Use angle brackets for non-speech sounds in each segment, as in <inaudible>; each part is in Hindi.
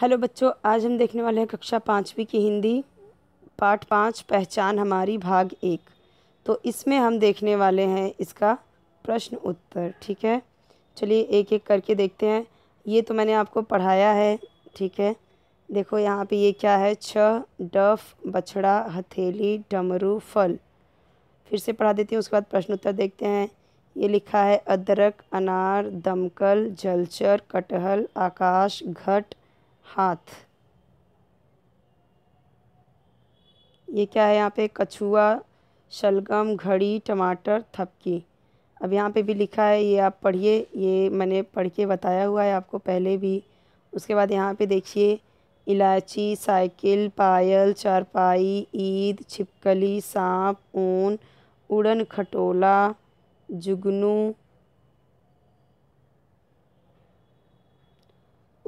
हेलो बच्चों आज हम देखने वाले हैं कक्षा पाँचवीं की हिंदी पाठ पाँच पहचान हमारी भाग एक तो इसमें हम देखने वाले हैं इसका प्रश्न उत्तर ठीक है चलिए एक एक करके देखते हैं ये तो मैंने आपको पढ़ाया है ठीक है देखो यहाँ पे ये क्या है छ डफ बछड़ा हथेली डमरू फल फिर से पढ़ा देती हूँ उसके बाद प्रश्न उत्तर देखते हैं ये लिखा है अदरक अनार दमकल जलचर कटहल आकाश घट हाथ ये क्या है यहाँ पे कछुआ शलगम घड़ी टमाटर थपकी अब यहाँ पे भी लिखा है ये आप पढ़िए ये मैंने पढ़ के बताया हुआ है आपको पहले भी उसके बाद यहाँ पे देखिए इलायची साइकिल पायल चारपाई ईद छिपकली सांप ऊन उड़न खटोला जुगनू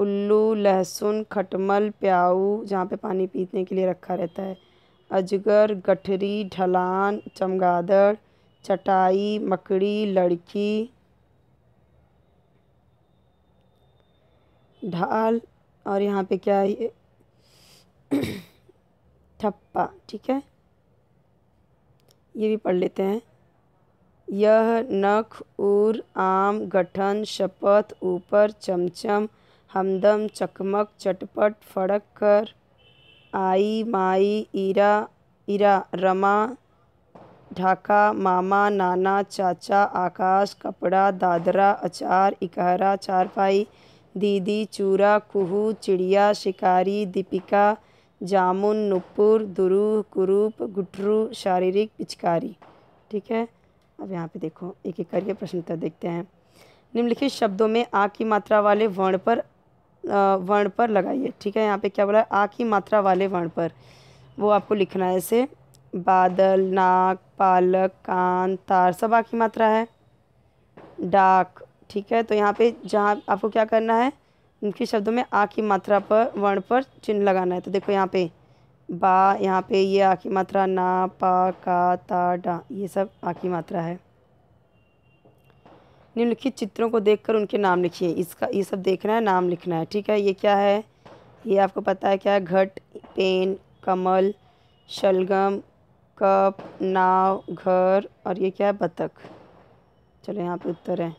उल्लू लहसुन खटमल प्याऊ जहाँ पे पानी पीने के लिए रखा रहता है अजगर गठरी ढलान चमगादड़ चटाई मकड़ी लड़की ढाल और यहाँ पे क्या है <clears throat> ठप्पा ठीक है ये भी पढ़ लेते हैं यह नख उर आम गठन शपथ ऊपर चमचम हमदम चकमक चटपट फड़क कर आई माई ईरा ईरा रमा ढाका मामा नाना चाचा आकाश कपड़ा दादरा अचार इकहरा चारपाई दीदी चूरा कुहू चिड़िया शिकारी दीपिका जामुन नुपुर दुरूह कुरूप गुटरू शारीरिक पिचकारी ठीक है अब यहाँ पे देखो एक एक करके प्रश्न उत्तर देखते हैं निम्नलिखित शब्दों में आ की मात्रा वाले वर्ण पर वर्ण पर लगाइए ठीक है यहाँ पे क्या बोला है आ की मात्रा वाले वर्ण पर वो आपको लिखना है ऐसे बादल नाक पालक कान तार सब आ की मात्रा है डाक ठीक है तो यहाँ पे जहाँ आपको क्या करना है उनके शब्दों में आ की मात्रा पर वर्ण पर चिन्ह लगाना है तो देखो यहाँ पे बा यहाँ पे ये आ की मात्रा ना पा का ता डा ये सब आ की मात्रा है निम्नलिखित चित्रों को देखकर उनके नाम लिखिए इसका ये सब देखना है नाम लिखना है ठीक है ये क्या है ये आपको पता है क्या है घट पेन कमल शलगम कप नाव घर और ये क्या है बतख चलो यहाँ पे उत्तर है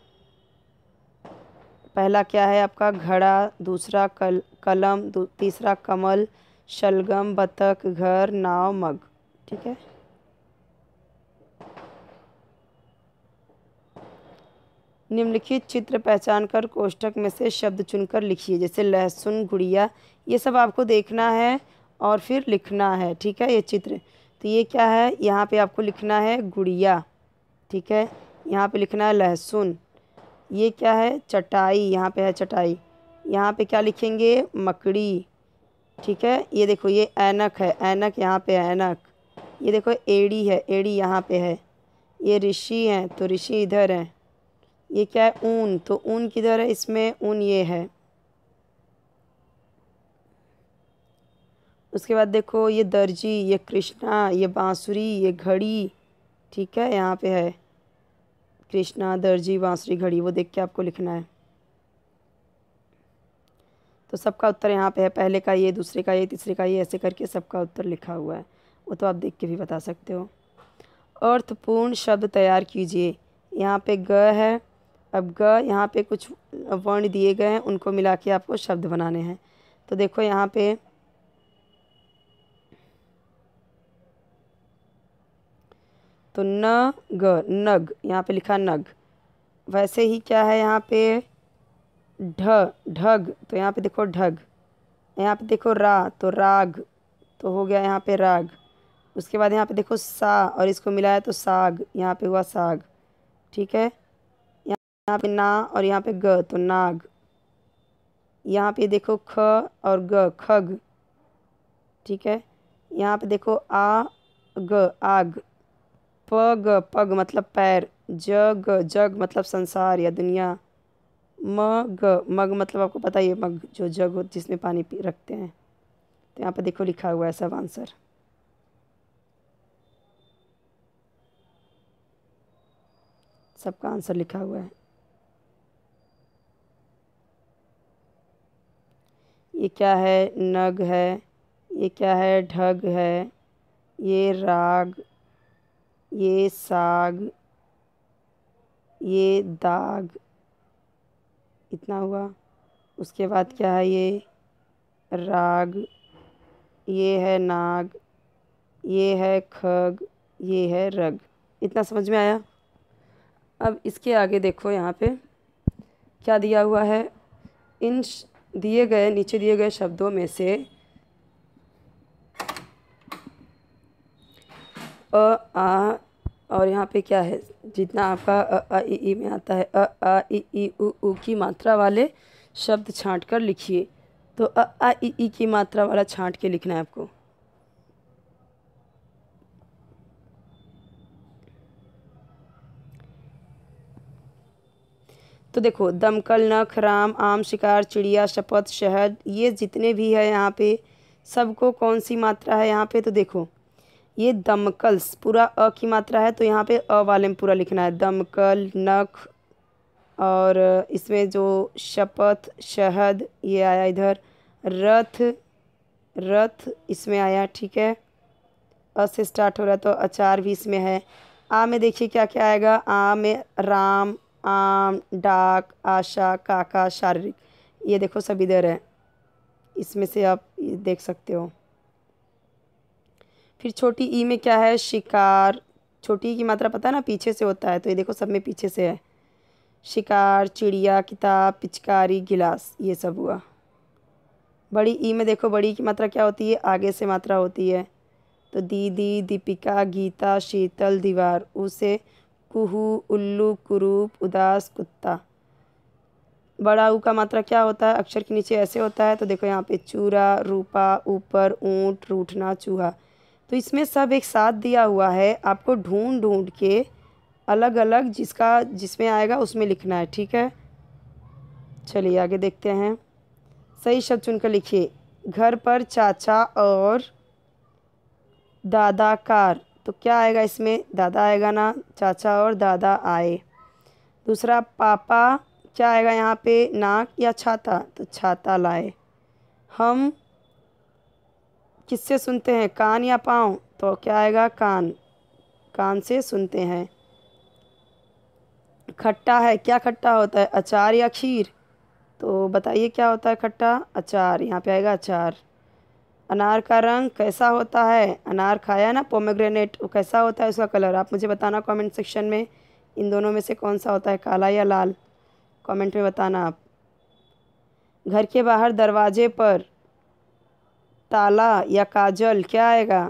पहला क्या है आपका घड़ा दूसरा कल कलम दू, तीसरा कमल शलगम बतख घर नाव मग ठीक है निम्नलिखित चित्र पहचान कर कोष्टक में से शब्द चुनकर लिखिए जैसे लहसुन गुड़िया ये सब आपको देखना है और फिर लिखना है ठीक है ये चित्र तो ये क्या है यहाँ पे आपको लिखना है गुड़िया ठीक है यहाँ पे लिखना है लहसुन ये क्या है चटाई यहाँ पे है चटाई यहाँ पे क्या लिखेंगे मकड़ी ठीक है ये देखो ये ऐनक है ऐनक यहाँ पे है ऐनक ये देखो एड़ी है एड़ी यहाँ पे है ये ऋषि हैं तो ऋषि इधर हैं ये क्या है ऊन तो ऊन किधर है इसमें ऊन ये है उसके बाद देखो ये दर्जी ये कृष्णा ये बांसुरी ये घड़ी ठीक है यहाँ पे है कृष्णा दर्जी बांसुरी घड़ी वो देख के आपको लिखना है तो सबका उत्तर यहाँ पे है पहले का ये दूसरे का ये तीसरे का ये ऐसे करके सबका उत्तर लिखा हुआ है वो तो आप देख के भी बता सकते हो अर्थपूर्ण शब्द तैयार कीजिए यहाँ पे ग है अब ग यहाँ पे कुछ वर्ण दिए गए हैं उनको मिला के आपको शब्द बनाने हैं तो देखो यहाँ पे तो न ग नग यहाँ पे लिखा नग वैसे ही क्या है यहाँ पे ढ ढग तो यहाँ पे देखो ढग यहाँ पे देखो रा तो राग तो हो गया यहाँ पे राग उसके बाद यहाँ पे देखो सा और इसको मिलाया तो साग यहाँ पे हुआ साग ठीक है यहाँ पे ना और यहाँ पे ग तो नाग यहाँ पे देखो ख और ग खग ठीक है यहाँ पे देखो आ ग आग प ग पग मतलब पैर जग जग मतलब संसार या दुनिया मग मग मतलब आपको पता ही है मग जो जग हो जिसमें पानी पी रखते हैं तो यहाँ पर देखो लिखा हुआ है सब आंसर सबका आंसर लिखा हुआ है ये क्या है नग है ये क्या है ढग है ये राग ये साग ये दाग इतना हुआ उसके बाद क्या है ये राग ये है नाग ये है खग ये है रग इतना समझ में आया अब इसके आगे देखो यहाँ पे क्या दिया हुआ है इन दिए गए नीचे दिए गए शब्दों में से अ आ और यहाँ पे क्या है जितना आपका अ आ ई ई में आता है अ आ ई ई उ ऊ की मात्रा वाले शब्द छाँट कर लिखिए तो अ आ ई ई की मात्रा वाला छांट के लिखना है आपको तो देखो दमकल नख राम आम शिकार चिड़िया शपथ शहद ये जितने भी है यहाँ पे सबको कौन सी मात्रा है यहाँ पे तो देखो ये दमकल्स पूरा अ की मात्रा है तो यहाँ पे अ वाले में पूरा लिखना है दमकल नख और इसमें जो शपथ शहद ये आया इधर रथ रथ इसमें आया ठीक है अ से स्टार्ट हो रहा है तो अचार भी इसमें है आ में देखिए क्या क्या आएगा आ में राम आम डाक आशा काका शारीरिक ये देखो सब इधर है इसमें से आप देख सकते हो फिर छोटी ई में क्या है शिकार छोटी ई की मात्रा पता है ना पीछे से होता है तो ये देखो सब में पीछे से है शिकार चिड़िया किताब पिचकारी गिलास ये सब हुआ बड़ी ई में देखो बड़ी की मात्रा क्या होती है आगे से मात्रा होती है तो दीदी दीपिका गीता शीतल दीवार उसे कुहू उल्लू कुरूप उदास कुत्ता बड़ा ऊ का मात्रा क्या होता है अक्षर के नीचे ऐसे होता है तो देखो यहाँ पे चूरा रूपा ऊपर ऊँट रूठना चूहा तो इसमें सब एक साथ दिया हुआ है आपको ढूंढ ढूंढ के अलग अलग जिसका जिसमें आएगा उसमें लिखना है ठीक है चलिए आगे देखते हैं सही शब्द चुनकर लिखिए घर पर चाचा और दादा कार तो क्या आएगा इसमें दादा आएगा ना चाचा और दादा आए दूसरा पापा क्या आएगा यहाँ पे नाक या छाता तो छाता लाए हम किससे सुनते हैं कान या पाँव तो क्या आएगा कान कान से सुनते हैं खट्टा है क्या खट्टा होता है अचार या खीर तो बताइए क्या होता है खट्टा अचार यहाँ पे आएगा अचार अनार का रंग कैसा होता है अनार खाया ना पोमेग्रेनेट वो कैसा होता है उसका कलर आप मुझे बताना कमेंट सेक्शन में इन दोनों में से कौन सा होता है काला या लाल कमेंट में बताना आप घर के बाहर दरवाजे पर ताला या काजल क्या आएगा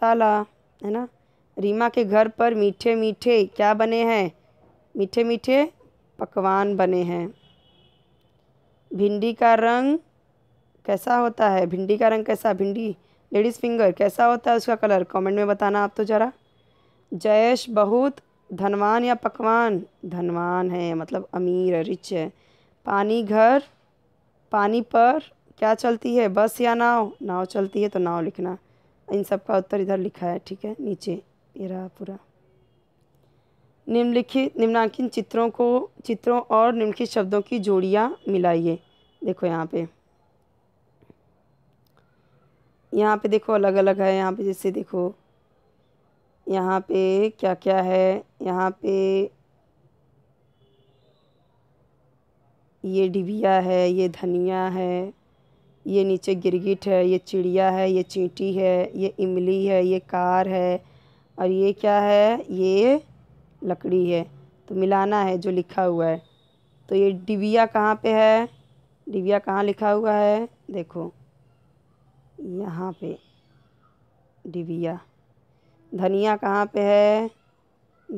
ताला है ना रीमा के घर पर मीठे मीठे क्या बने हैं मीठे मीठे पकवान बने हैं भिंडी का रंग कैसा होता है भिंडी का रंग कैसा भिंडी लेडीज़ फिंगर कैसा होता है उसका कलर कमेंट में बताना आप तो ज़रा जयेश बहुत धनवान या पकवान धनवान है मतलब अमीर है रिच है पानी घर पानी पर क्या चलती है बस या नाव नाव चलती है तो नाव लिखना इन सब का उत्तर इधर लिखा है ठीक है नीचे ये रहा पूरा निम्नलिखित निम्नांकित चित्रों को चित्रों और निम्नलिखित शब्दों की जोड़ियाँ मिलाइए देखो यहाँ पे यहाँ पे देखो अलग अलग है यहाँ पे जैसे देखो यहाँ पे क्या क्या है यहाँ पे ये डिबिया है ये धनिया है ये नीचे गिरगिट है ये चिड़िया है ये चींटी है ये इमली है ये कार है और ये क्या है ये लकड़ी है तो मिलाना है जो लिखा हुआ है तो ये डिबिया कहाँ पे है डिबिया कहाँ लिखा हुआ है देखो यहाँ पे डिबिया धनिया कहाँ पे है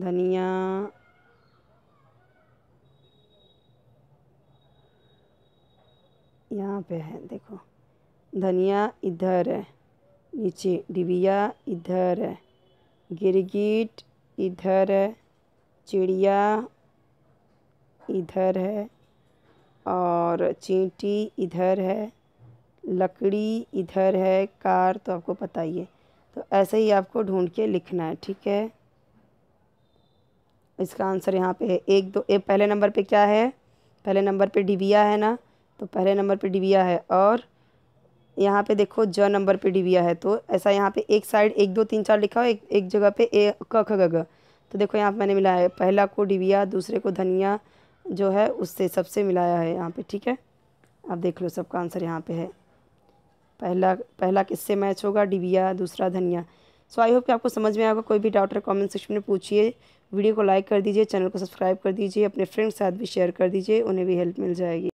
धनिया यहाँ पे है देखो धनिया इधर है नीचे डिबिया इधर है गिरगिट इधर है चिड़िया इधर है और चींटी इधर है लकड़ी इधर है कार तो आपको पता ही है तो ऐसे ही आपको ढूंढ के लिखना है ठीक है इसका आंसर यहाँ पे है एक दो एक पहले नंबर पे क्या है पहले नंबर पे डिबिया है ना तो पहले नंबर पे डिबिया है और यहाँ पे देखो ज नंबर पे डिबिया है तो ऐसा यहाँ पे एक साइड एक दो तीन चार लिखा हो एक एक जगह पे ए क ख ग तो देखो यहाँ पे मैंने मिलाया है पहला को डिबिया दूसरे को धनिया जो है उससे सबसे मिलाया है यहाँ पे ठीक है आप देख लो सबका आंसर यहाँ पे है पहला पहला किससे मैच होगा डिबिया दूसरा धनिया सो आई होप कि आपको समझ में आएगा कोई भी डाउट है कमेंट सेक्शन में पूछिए वीडियो को लाइक कर दीजिए चैनल को सब्सक्राइब कर दीजिए अपने फ्रेंड्स के साथ भी शेयर कर दीजिए उन्हें भी हेल्प मिल जाएगी